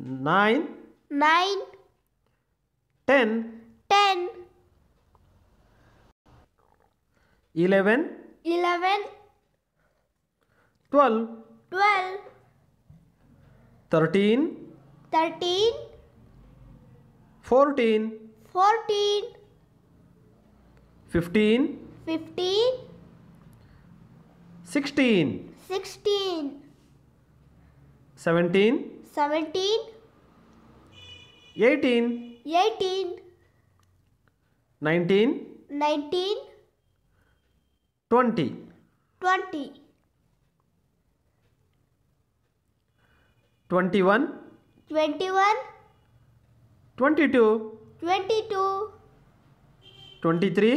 nine, nine, ten, ten, eleven, eleven, twelve, twelve, Nine. Ten. Ten. Eleven. Eleven. Twelve. Twelve. Thirteen. Thirteen. Fourteen. Fourteen. Fifteen. Fifteen. Sixteen. Sixteen. Seventeen. Seventeen. Eighteen. Eighteen. Nineteen. Nineteen. Twenty. Twenty. Twenty-one. Twenty-one. Twenty-two. Twenty-two. Twenty-three.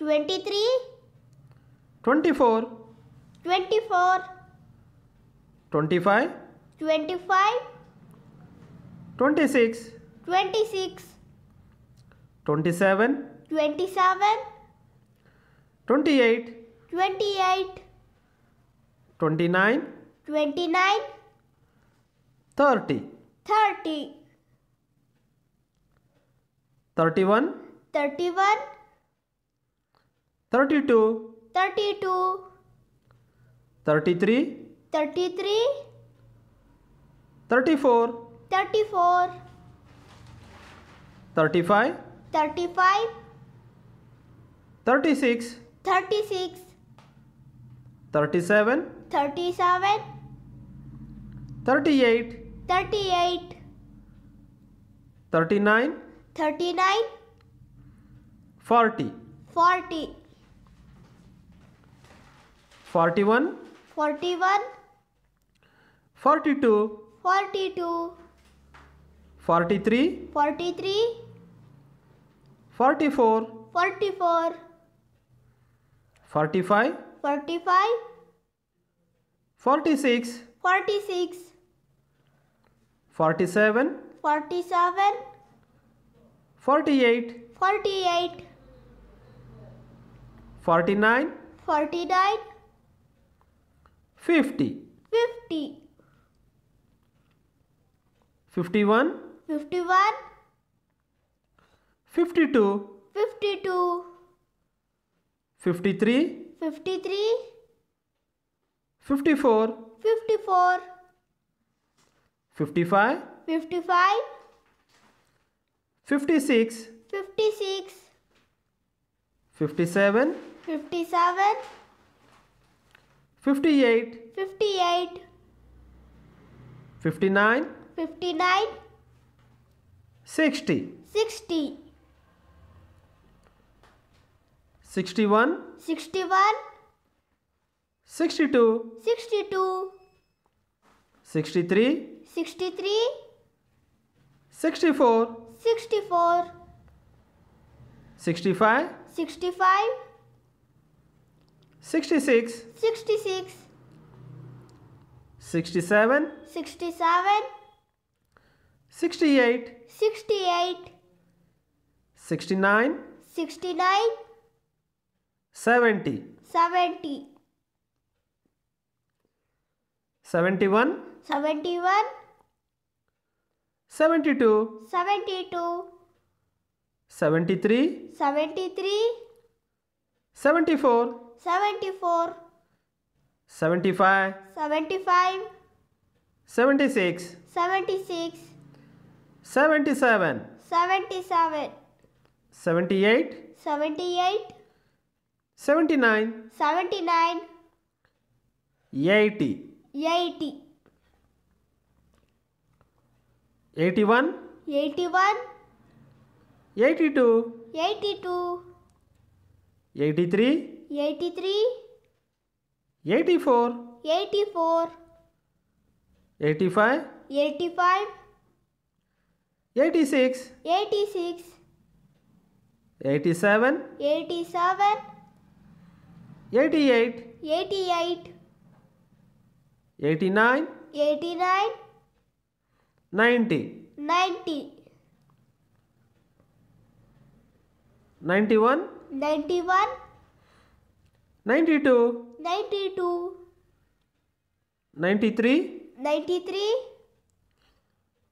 Twenty-three. Twenty-four. Twenty-four. Twenty-five. Twenty-five. 26 26 27 27 28 28 29 29 30 30 31 31 32 32 33 33 34 34 35 35 36 36 37 37 38 38 39 39 40 40 41 41 42 42 43 43 44 44 45 45 46 46 47 47 48 48 49 49 50 50 51 51 52 52 53 53 54 54 55 55 56 56 57 57 58 58 59 59 60. 60. 61. 61. 62. 62. 63. 63. 64. 64. 65. 65. 66. 66. 67. 67. 68 68 69 69 70 70 71 71 72 72 73 73 74 74 75 75 76 76 77. 77. 78. 78. 79. 79. 80. 80. 81. 81. 82. 82. 83. 83. 84. 84. 85. 85. 86 86 87 87 88 88 89 89 90 90 91 91 92 92 93 93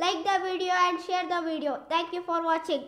Like the video and share the video. Thank you for watching.